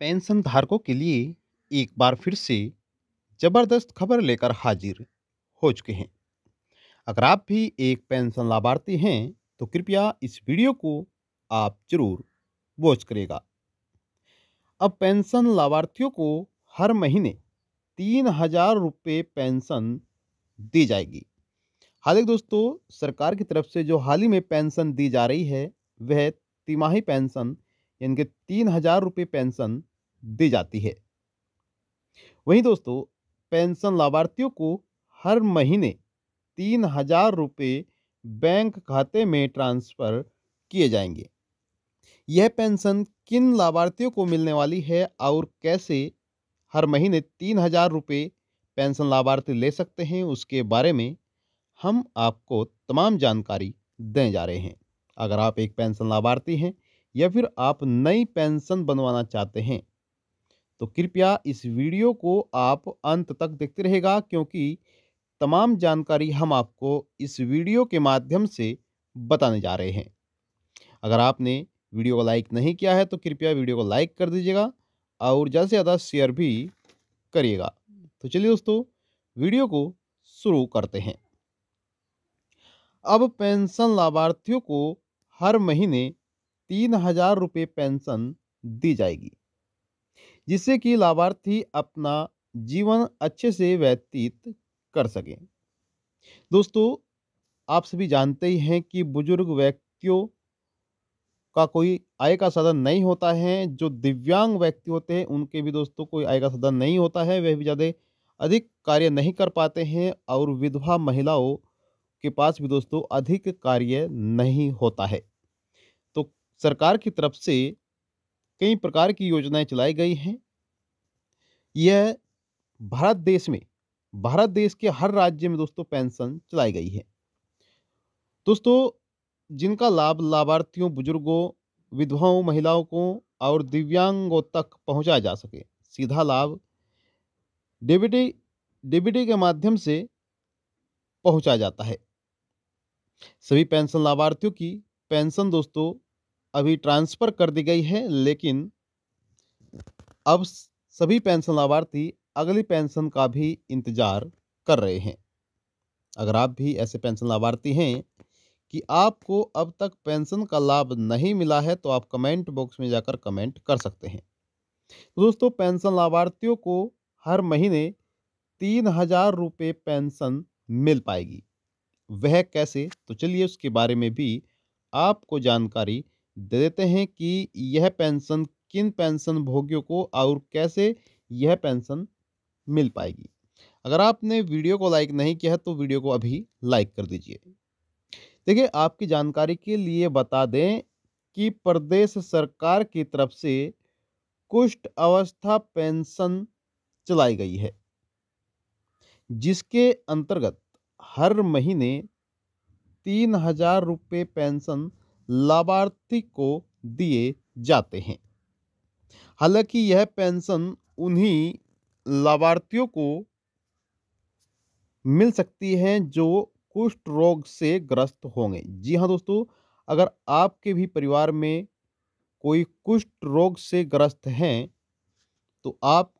pension धारकों के लिए एक बार फिर से ज़बरदस्त खबर लेकर हाजिर हो चुके हैं अगर आप भी एक पेंशन लाभार्थी हैं तो कृपया इस वीडियो को आप जरूर वॉच करेगा अब पेंशन लाभार्थियों को हर महीने तीन हजार रुपये पेंशन दी जाएगी हालांकि दोस्तों सरकार की तरफ से जो हाल ही में पेंशन दी जा रही है वह तिमाही पेंशन यानी कि तीन हजार रुपये पेंशन दी जाती है वहीं दोस्तों पेंशन लाभार्थियों को हर महीने तीन हजार रुपये बैंक खाते में ट्रांसफ़र किए जाएंगे यह पेंशन किन लाभार्थियों को मिलने वाली है और कैसे हर महीने तीन हजार रुपये पेंशन लाभार्थी ले सकते हैं उसके बारे में हम आपको तमाम जानकारी देने जा रहे हैं अगर आप एक पेंशन लाभार्थी हैं या फिर आप नई पेंशन बनवाना चाहते हैं तो कृपया इस वीडियो को आप अंत तक देखते रहेगा क्योंकि तमाम जानकारी हम आपको इस वीडियो के माध्यम से बताने जा रहे हैं अगर आपने वीडियो को लाइक नहीं किया है तो कृपया वीडियो को लाइक कर दीजिएगा और ज़्यादा से ज़्यादा शेयर भी करिएगा तो चलिए दोस्तों वीडियो को शुरू करते हैं अब पेंशन लाभार्थियों को हर महीने तीन हजार रुपये पेंशन दी जाएगी जिससे कि लाभार्थी अपना जीवन अच्छे से व्यतीत कर सकें दोस्तों आप सभी जानते ही हैं कि बुजुर्ग व्यक्तियों का कोई आय का साधन नहीं होता है जो दिव्यांग व्यक्ति होते हैं उनके भी दोस्तों कोई आय का साधन नहीं होता है वह भी ज़्यादा अधिक कार्य नहीं कर पाते हैं और विधवा महिलाओं के पास भी दोस्तों अधिक कार्य नहीं होता है तो सरकार की तरफ से कई प्रकार की योजनाएं चलाई गई हैं यह भारत देश में भारत देश के हर राज्य में दोस्तों पेंशन चलाई गई है दोस्तों जिनका लाभ लाभार्थियों बुजुर्गों विधवाओं महिलाओं को और दिव्यांगों तक पहुंचाया जा सके सीधा लाभ डेबिटी डेबिटी के माध्यम से पहुंचाया जाता है सभी पेंशन लाभार्थियों की पेंशन दोस्तों अभी ट्रांसफ़र कर दी गई है लेकिन अब सभी पेंशन लाभार्थी अगली पेंशन का भी इंतज़ार कर रहे हैं अगर आप भी ऐसे पेंशन लाभार्थी हैं कि आपको अब तक पेंशन का लाभ नहीं मिला है तो आप कमेंट बॉक्स में जाकर कमेंट कर सकते हैं तो दोस्तों पेंशन लाभार्थियों को हर महीने तीन हज़ार रुपये पेंशन मिल पाएगी वह कैसे तो चलिए उसके बारे में भी आपको जानकारी दे देते हैं कि यह पेंशन किन पेंशन भोगियों को और कैसे यह पेंशन मिल पाएगी अगर आपने वीडियो को लाइक नहीं किया है तो वीडियो को अभी लाइक कर दीजिए देखिए आपकी जानकारी के लिए बता दें कि प्रदेश सरकार की तरफ से कुष्ठ अवस्था पेंशन चलाई गई है जिसके अंतर्गत हर महीने तीन हजार रुपये पेंशन लाभार्थी को दिए जाते हैं हालांकि यह पेंशन उन्हीं लाभार्थियों को मिल सकती है जो कुष्ठ रोग से ग्रस्त होंगे जी हाँ दोस्तों अगर आपके भी परिवार में कोई कुष्ठ रोग से ग्रस्त हैं तो आप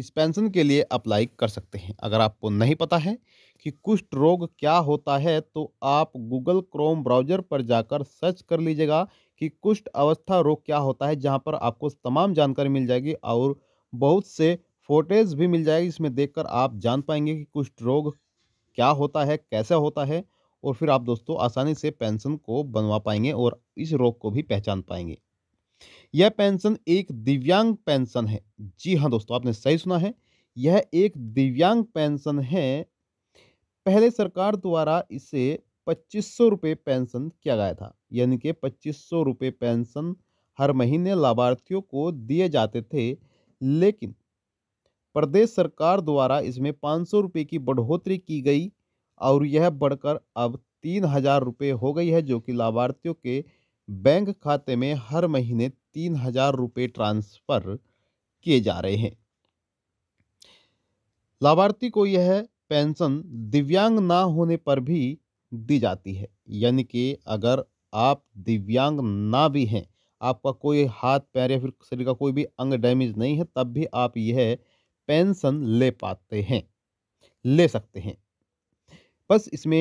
इस पेंशन के लिए अप्लाई कर सकते हैं अगर आपको नहीं पता है कि कुष्ठ रोग क्या होता है तो आप गूगल क्रोम ब्राउजर पर जाकर सर्च कर लीजिएगा कि कुष्ठ अवस्था रोग क्या होता है जहां पर आपको तमाम जानकारी मिल जाएगी और बहुत से फोटेज भी मिल जाएगी इसमें देखकर आप जान पाएंगे कि कुष्ठ रोग क्या होता है कैसे होता है और फिर आप दोस्तों आसानी से पेंशन को बनवा पाएंगे और इस रोग को भी पहचान पाएंगे यह पेंशन एक दिव्यांग पेंशन है जी हाँ दोस्तों आपने सही सुना है यह एक दिव्यांग पेंशन है पहले सरकार द्वारा इसे पच्चीस सौ रुपये पेंशन किया गया था यानी कि पच्चीस सौ रुपये पेंशन हर महीने लाभार्थियों को दिए जाते थे लेकिन प्रदेश सरकार द्वारा इसमें पाँच सौ रुपये की बढ़ोतरी की गई और यह बढ़कर अब तीन हजार रुपये हो गई है जो कि लाभार्थियों के बैंक खाते में हर महीने तीन हजार रुपये ट्रांसफ़र किए जा रहे हैं लाभार्थी को यह पेंशन दिव्यांग ना होने पर भी दी जाती है यानी कि अगर आप दिव्यांग ना भी हैं आपका कोई हाथ पैर या फिर शरीर का कोई भी अंग डैमेज नहीं है तब भी आप यह पेंशन ले पाते हैं ले सकते हैं बस इसमें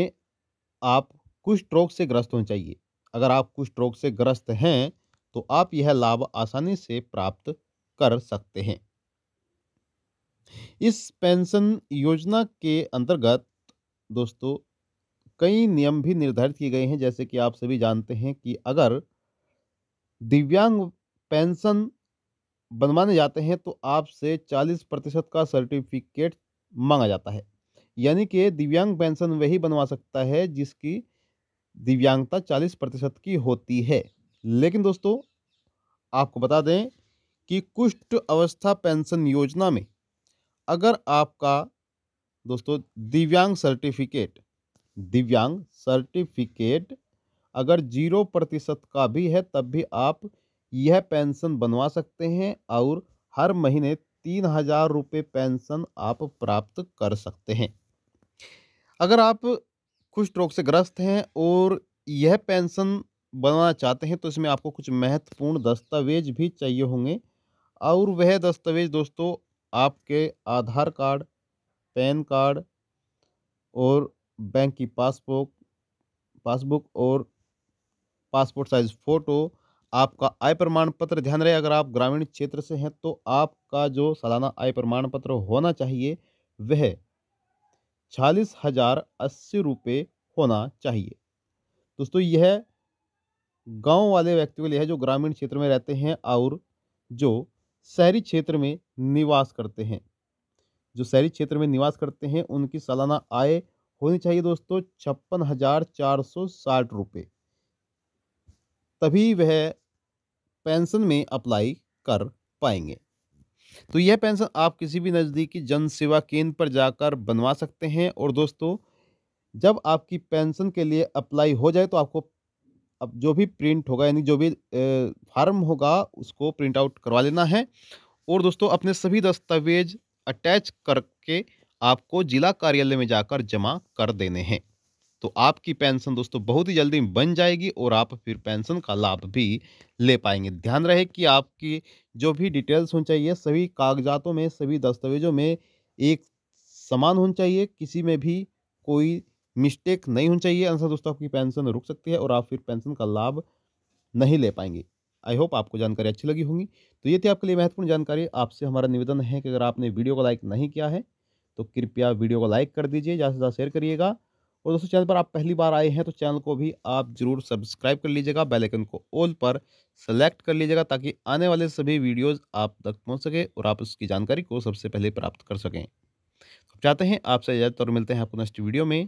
आप कुछ स्ट्रोक से ग्रस्त होने चाहिए अगर आप कुछ स्ट्रोक से ग्रस्त हैं तो आप यह लाभ आसानी से प्राप्त कर सकते हैं इस पेंशन योजना के अंतर्गत दोस्तों कई नियम भी निर्धारित किए गए हैं जैसे कि आप सभी जानते हैं कि अगर दिव्यांग पेंशन बनवाने जाते हैं तो आपसे 40 प्रतिशत का सर्टिफिकेट मांगा जाता है यानी कि दिव्यांग पेंशन वही बनवा सकता है जिसकी दिव्यांगता 40 प्रतिशत की होती है लेकिन दोस्तों आपको बता दें कि कुष्ठ अवस्था पेंशन योजना में अगर आपका दोस्तों दिव्यांग सर्टिफिकेट दिव्यांग सर्टिफिकेट अगर जीरो प्रतिशत का भी है तब भी आप यह पेंशन बनवा सकते हैं और हर महीने तीन हजार रुपये पेंशन आप प्राप्त कर सकते हैं अगर आप कुष्ठ रोग से ग्रस्त हैं और यह पेंशन बनवाना चाहते हैं तो इसमें आपको कुछ महत्वपूर्ण दस्तावेज भी चाहिए होंगे और वह दस्तावेज दोस्तों आपके आधार कार्ड पैन कार्ड और बैंक की पासबुक पासबुक और पासपोर्ट साइज़ फ़ोटो आपका आय प्रमाण पत्र ध्यान रहे अगर आप ग्रामीण क्षेत्र से हैं तो आपका जो सालाना आय प्रमाण पत्र होना चाहिए वह छालीस हजार अस्सी रुपये होना चाहिए दोस्तों यह गांव वाले व्यक्ति के लिए है जो ग्रामीण क्षेत्र में रहते हैं और जो शहरी क्षेत्र में निवास करते हैं जो शहरी क्षेत्र में निवास करते हैं उनकी सालाना आय होनी चाहिए दोस्तों छप्पन हजार चार सौ साठ रुपये तभी वह पेंशन में अप्लाई कर पाएंगे तो यह पेंशन आप किसी भी नज़दीकी जन सेवा केंद्र पर जाकर बनवा सकते हैं और दोस्तों जब आपकी पेंशन के लिए अप्लाई हो जाए तो आपको अब जो भी प्रिंट होगा यानी जो भी फार्म होगा उसको प्रिंट आउट करवा लेना है और दोस्तों अपने सभी दस्तावेज अटैच करके आपको जिला कार्यालय में जाकर जमा कर देने हैं तो आपकी पेंशन दोस्तों बहुत ही जल्दी बन जाएगी और आप फिर पेंशन का लाभ भी ले पाएंगे ध्यान रहे कि आपकी जो भी डिटेल्स होनी चाहिए सभी कागजातों में सभी दस्तावेजों में एक समान होनी चाहिए किसी में भी कोई मिस्टेक नहीं होनी चाहिए आंसर दोस्तों आपकी पेंशन रुक सकती है और आप फिर पेंशन का लाभ नहीं ले पाएंगे आई होप आपको जानकारी अच्छी लगी होगी तो ये थी आपके लिए महत्वपूर्ण जानकारी आपसे हमारा निवेदन है कि अगर आपने वीडियो को लाइक नहीं किया है तो कृपया वीडियो को लाइक कर दीजिए ज़्यादा से ज़्यादा शेयर करिएगा और दोस्तों चैनल पर आप पहली बार आए हैं तो चैनल को भी आप जरूर सब्सक्राइब कर लीजिएगा बेल आइकन को ऑल पर सेलेक्ट कर लीजिएगा ताकि आने वाले सभी वीडियोस आप तक पहुंच सके और आप उसकी जानकारी को सबसे पहले प्राप्त कर सकें तो चाहते हैं आपसे इजाजत और मिलते हैं आपको नेक्स्ट वीडियो में